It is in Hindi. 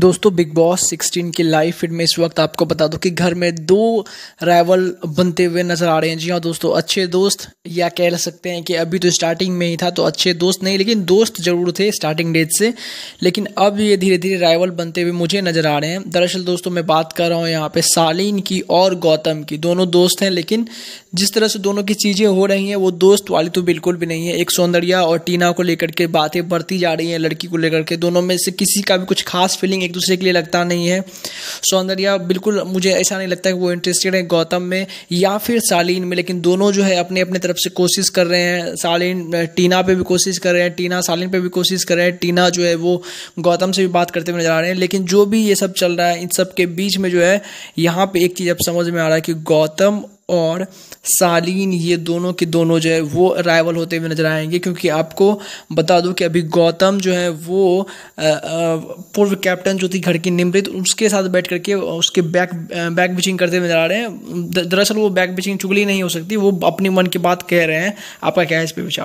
दोस्तों बिग बॉस 16 की लाइव फीड में इस वक्त आपको बता दो कि घर में दो राइवल बनते हुए नजर आ रहे हैं जी हाँ दोस्तों अच्छे दोस्त या कह सकते हैं कि अभी तो स्टार्टिंग में ही था तो अच्छे दोस्त नहीं लेकिन दोस्त जरूर थे स्टार्टिंग डेट से लेकिन अब ये धीरे धीरे राइवल बनते हुए मुझे नजर आ रहे हैं दरअसल दोस्तों मैं बात कर रहा हूँ यहाँ पे सालीन की और गौतम की दोनों दोस्त हैं लेकिन जिस तरह से दोनों की चीज़ें हो रही हैं वो दोस्त वाली तो बिल्कुल भी नहीं है एक सौंदर्या और टीना को लेकर के बातें बढ़ती जा रही हैं लड़की को लेकर के दोनों में से किसी का भी कुछ खास फीलिंग एक दूसरे के लिए लगता नहीं है सौंदर्या बिल्कुल मुझे ऐसा नहीं लगता है कि वो इंटरेस्टेड है गौतम में या फिर सालीन में लेकिन दोनों जो है अपने अपने तरफ से कोशिश कर रहे हैं सालीन टीना पर भी कोशिश कर रहे हैं टीना सालीन पर भी कोशिश कर रहे हैं टीना जो है वो गौतम से भी बात करते हुए नजर आ रहे हैं लेकिन जो भी ये सब चल रहा है इन सब के बीच में जो है यहाँ पर एक चीज़ अब समझ में आ रहा है कि गौतम और सालीन ये दोनों के दोनों जो है वो राइवल होते हुए नजर आएंगे क्योंकि आपको बता दूं कि अभी गौतम जो है वो पूर्व कैप्टन जो थी घर की निमृत उसके साथ बैठ करके उसके बैक बैक बिचिंग करते हुए नजर आ रहे हैं दरअसल वो बैक बिचिंग चुगली नहीं हो सकती वो अपनी मन की बात कह रहे हैं आपका क्या है इस पर विचार